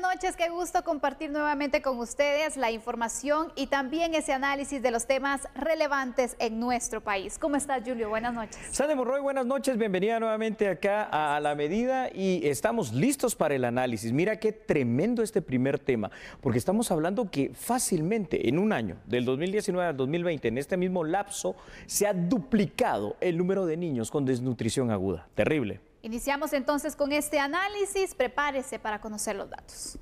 buenas noches, qué gusto compartir nuevamente con ustedes la información y también ese análisis de los temas relevantes en nuestro país. ¿Cómo estás, Julio? Buenas noches. Sandy Morroy, buenas noches, bienvenida nuevamente acá a La Medida y estamos listos para el análisis. Mira qué tremendo este primer tema, porque estamos hablando que fácilmente en un año, del 2019 al 2020, en este mismo lapso, se ha duplicado el número de niños con desnutrición aguda. Terrible. Iniciamos entonces con este análisis. Prepárese para conocer los datos.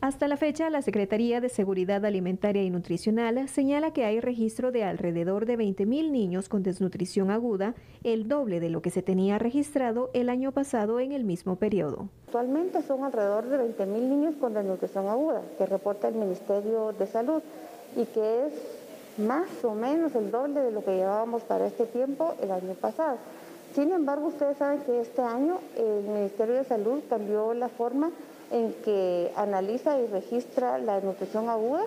Hasta la fecha, la Secretaría de Seguridad Alimentaria y Nutricional señala que hay registro de alrededor de 20.000 niños con desnutrición aguda, el doble de lo que se tenía registrado el año pasado en el mismo periodo. Actualmente son alrededor de 20.000 niños con desnutrición aguda que reporta el Ministerio de Salud y que es más o menos el doble de lo que llevábamos para este tiempo el año pasado. Sin embargo, ustedes saben que este año el Ministerio de Salud cambió la forma en que analiza y registra la nutrición aguda,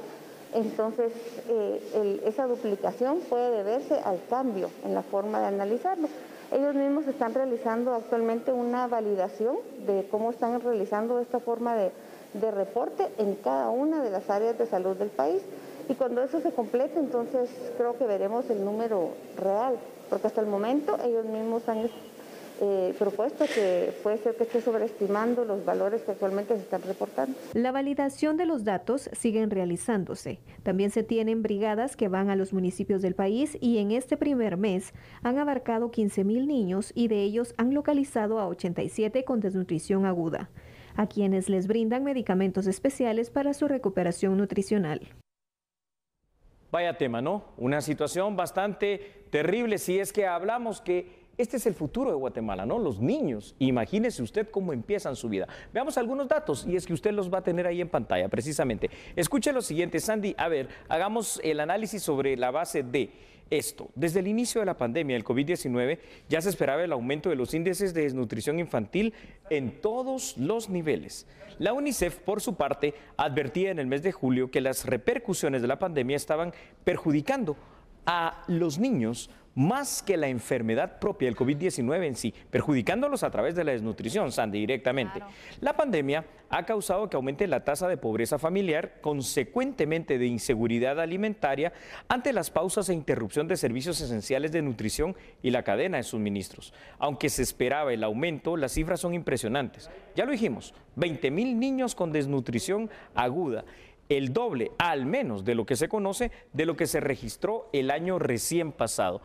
entonces eh, esa duplicación puede deberse al cambio en la forma de analizarlo. Ellos mismos están realizando actualmente una validación de cómo están realizando esta forma de reporte en cada una de las áreas de salud del país y cuando eso se complete entonces creo que veremos el número real porque hasta el momento ellos mismos han eh, propuesto que puede ser que esté sobreestimando los valores que actualmente se están reportando. La validación de los datos sigue realizándose. También se tienen brigadas que van a los municipios del país y en este primer mes han abarcado 15 mil niños y de ellos han localizado a 87 con desnutrición aguda, a quienes les brindan medicamentos especiales para su recuperación nutricional. Vaya tema, ¿no? Una situación bastante terrible si es que hablamos que este es el futuro de Guatemala, ¿no? Los niños. Imagínese usted cómo empiezan su vida. Veamos algunos datos y es que usted los va a tener ahí en pantalla, precisamente. Escuche lo siguiente, Sandy. A ver, hagamos el análisis sobre la base de esto. Desde el inicio de la pandemia el COVID-19 ya se esperaba el aumento de los índices de desnutrición infantil en todos los niveles. La UNICEF, por su parte, advertía en el mes de julio que las repercusiones de la pandemia estaban perjudicando a los niños más que la enfermedad propia del COVID-19 en sí, perjudicándolos a través de la desnutrición, Sandy, directamente. La pandemia ha causado que aumente la tasa de pobreza familiar, consecuentemente de inseguridad alimentaria, ante las pausas e interrupción de servicios esenciales de nutrición y la cadena de suministros. Aunque se esperaba el aumento, las cifras son impresionantes. Ya lo dijimos, 20 mil niños con desnutrición aguda el doble, al menos de lo que se conoce, de lo que se registró el año recién pasado.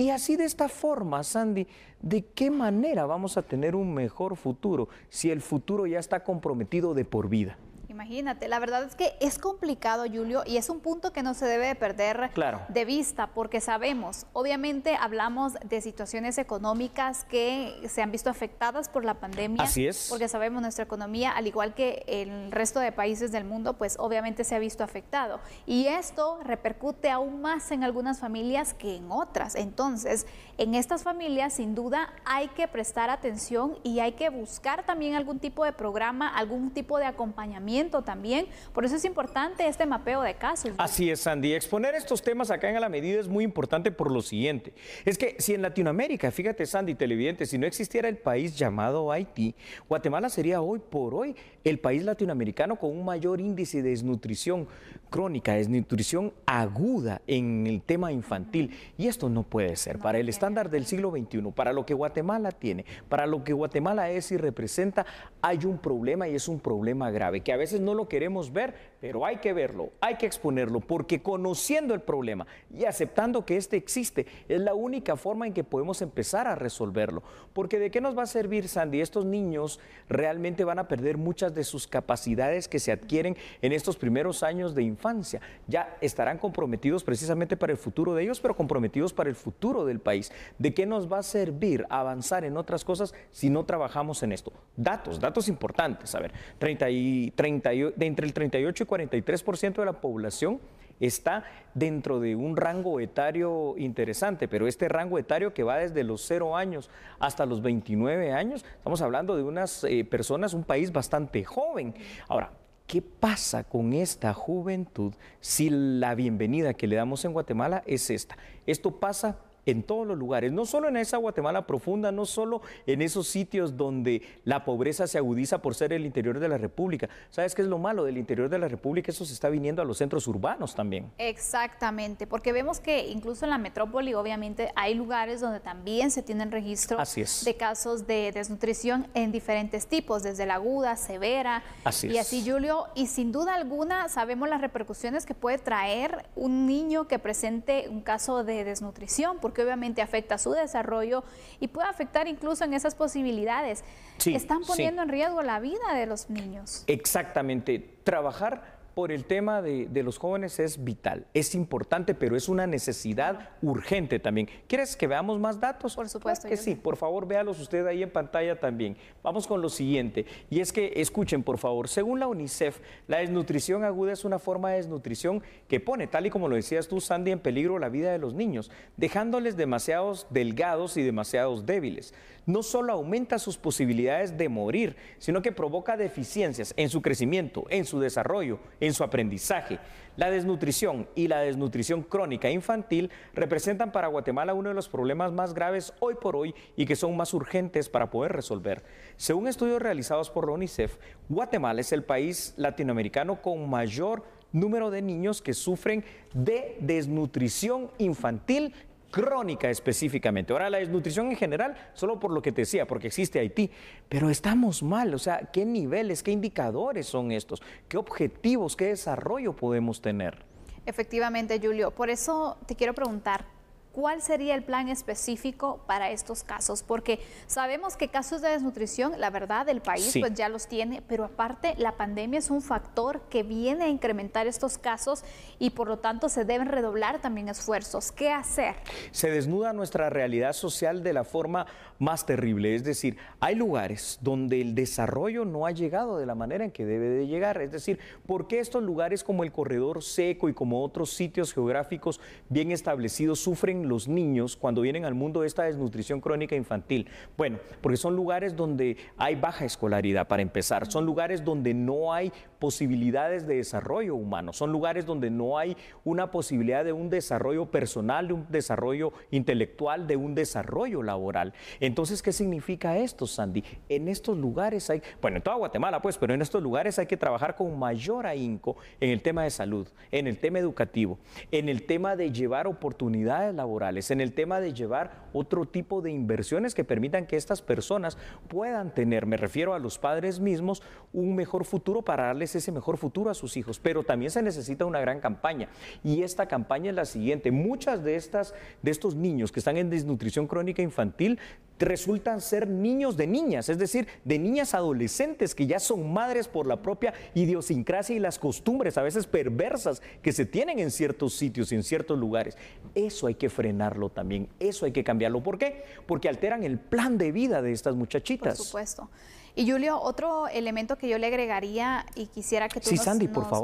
Y así de esta forma, Sandy, ¿de qué manera vamos a tener un mejor futuro si el futuro ya está comprometido de por vida? Imagínate, la verdad es que es complicado, Julio, y es un punto que no se debe perder de vista, porque sabemos, obviamente hablamos de situaciones económicas que se han visto afectadas por la pandemia. Así es. Porque sabemos nuestra economía, al igual que el resto de países del mundo, pues obviamente se ha visto afectado. Y esto repercute aún más en algunas familias que en otras. Entonces, en estas familias, sin duda, hay que prestar atención y hay que buscar también algún tipo de programa, algún tipo de acompañamiento también. Por eso es importante este mapeo de casos. Así es, Sandy. Exponer estos temas acá en la medida es muy importante por lo siguiente. Es que si en Latinoamérica, fíjate, Sandy, televidente, si no existiera el país llamado Haití, Guatemala sería hoy por hoy el país latinoamericano con un mayor índice de desnutrición crónica, desnutrición aguda en el tema infantil. Y esto no puede ser. para el estándar del siglo XXI, para lo que Guatemala tiene, para lo que Guatemala es y representa, hay un problema y es un problema grave que a veces no lo queremos ver, pero hay que verlo, hay que exponerlo, porque conociendo el problema y aceptando que este existe, es la única forma en que podemos empezar a resolverlo. Porque de qué nos va a servir, Sandy? Estos niños realmente van a perder muchas de sus capacidades que se adquieren en estos primeros años de infancia. Ya estarán comprometidos precisamente para el futuro de ellos, pero comprometidos para el futuro del país. ¿De qué nos va a servir avanzar en otras cosas si no trabajamos en esto? Datos, datos importantes. A ver, 30 y 30 entre el 38 y 43% de la población está dentro de un rango etario interesante, pero este rango etario que va desde los 0 años hasta los 29 años, estamos hablando de unas eh, personas, un país bastante joven. Ahora, ¿qué pasa con esta juventud si la bienvenida que le damos en Guatemala es esta? Esto pasa en todos los lugares, no solo en esa Guatemala profunda, no solo en esos sitios donde la pobreza se agudiza por ser el interior de la República. ¿Sabes qué es lo malo del interior de la República? Eso se está viniendo a los centros urbanos también. Exactamente, porque vemos que incluso en la metrópoli obviamente hay lugares donde también se tienen registros de casos de desnutrición en diferentes tipos, desde la aguda, severa así y así, Julio. Y sin duda alguna sabemos las repercusiones que puede traer un niño que presente un caso de desnutrición porque obviamente afecta su desarrollo y puede afectar incluso en esas posibilidades. Están poniendo en riesgo la vida de los niños. Exactamente. Trabajar por el tema de, los jóvenes es vital, es importante, pero es una necesidad urgente también. ¿Quieres que veamos más datos? Por supuesto. que sí, por favor, véalos usted ahí en pantalla también. Vamos con lo siguiente, y es que escuchen, por favor, según la UNICEF, la desnutrición aguda es una forma de desnutrición que pone, tal y como lo decías tú, Sandy, en peligro la vida de los niños, dejándoles demasiados delgados y demasiados débiles. No solo aumenta sus posibilidades de morir, sino que provoca deficiencias en su crecimiento, en su desarrollo, en su aprendizaje. La desnutrición y la desnutrición crónica infantil representan para Guatemala uno de los problemas más graves hoy por hoy y que son más urgentes para poder resolver. Según estudios realizados por la UNICEF, Guatemala es el país latinoamericano con mayor número de niños que sufren de desnutrición infantil crónica específicamente. Ahora, la desnutrición en general, solo por lo que te decía, porque existe Haití, pero estamos mal, o sea, ¿qué niveles, qué indicadores son estos? ¿Qué objetivos, qué desarrollo podemos tener? Efectivamente, Julio, por eso te quiero preguntar, ¿Cuál sería el plan específico para estos casos? Porque sabemos que casos de desnutrición, la verdad, el país pues, ya los tiene, pero aparte la pandemia es un factor que viene a incrementar estos casos y por lo tanto se deben redoblar también esfuerzos. ¿Qué hacer? Se desnuda nuestra realidad social de la forma más terrible, es decir, hay lugares donde el desarrollo no ha llegado de la manera en que debe de llegar, es decir, ¿por qué estos lugares como el corredor seco y como otros sitios geográficos bien establecidos sufren los niños cuando vienen al mundo de esta desnutrición crónica infantil? Bueno, porque son lugares donde hay baja escolaridad para empezar, son lugares donde no hay posibilidades de desarrollo humano, son lugares donde no hay una posibilidad de un desarrollo personal, de un desarrollo intelectual, de un desarrollo laboral. Entonces, ¿qué significa esto, Sandy? En estos lugares hay, bueno, en toda Guatemala pues, pero en estos lugares hay que trabajar con mayor ahínco en el tema de salud, en el tema educativo, en el tema de llevar oportunidades laborales en el tema de llevar otro tipo de inversiones que permitan que estas personas puedan tener, me refiero a los padres mismos, un mejor futuro para darles ese mejor futuro a sus hijos. Pero también se necesita una gran campaña y esta campaña es la siguiente. Muchas de estas de estos niños que están en desnutrición crónica infantil resultan ser niños de niñas, es decir, de niñas adolescentes que ya son madres por la propia idiosincrasia y las costumbres a veces perversas que se tienen en ciertos sitios, y en ciertos lugares. Eso hay que frenarlo también, eso hay que cambiarlo. ¿Por qué? Porque alteran el plan de vida de estas muchachitas. Por supuesto. Y Julio, otro elemento que yo le agregaría y quisiera que tú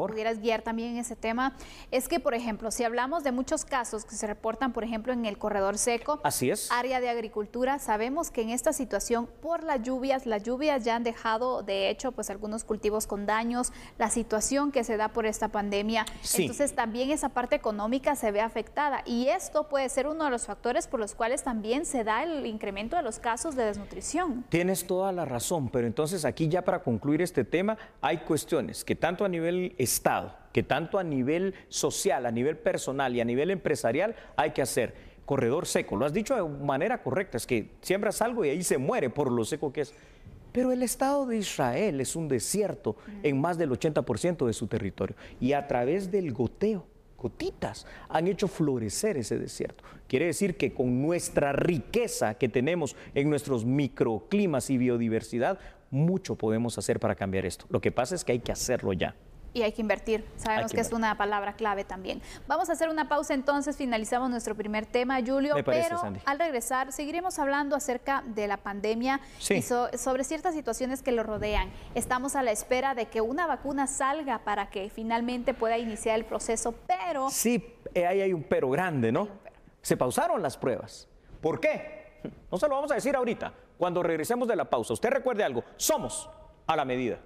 pudieras guiar también en ese tema es que, por ejemplo, si hablamos de muchos casos que se reportan, por ejemplo, en el corredor seco, Así área de agricultura, sabemos que en esta situación por las lluvias, las lluvias ya han dejado, de hecho, pues algunos cultivos con daños, la situación que se da por esta pandemia, entonces también esa parte económica se ve afectada y esto puede ser uno de los factores por los cuales también se da el incremento de los casos de desnutrición. Tienes toda la razón, pero entonces aquí ya para concluir este tema hay cuestiones que tanto a nivel Estado, que tanto a nivel social, a nivel personal y a nivel empresarial hay que hacer. Corredor seco, lo has dicho de manera correcta, es que siembras algo y ahí se muere por lo seco que es. Pero el Estado de Israel es un desierto en más del 80% de su territorio. Y a través del goteo, gotitas, han hecho florecer ese desierto. Quiere decir que con nuestra riqueza que tenemos en nuestros microclimas y biodiversidad, mucho podemos hacer para cambiar esto. Lo que pasa es que hay que hacerlo ya y hay que invertir. Sabemos que, es una palabra clave también. Vamos a hacer una pausa entonces, finalizamos nuestro primer tema, Julio, pero al regresar seguiremos hablando acerca de la pandemia y sobre ciertas situaciones que lo rodean. Estamos a la espera de que una vacuna salga para que finalmente pueda iniciar el proceso, pero... Sí, eh, ahí hay un pero grande, ¿no? Se pausaron las pruebas. ¿Por qué? No se lo vamos a decir ahorita, cuando regresemos de la pausa, usted recuerde algo, somos a la medida.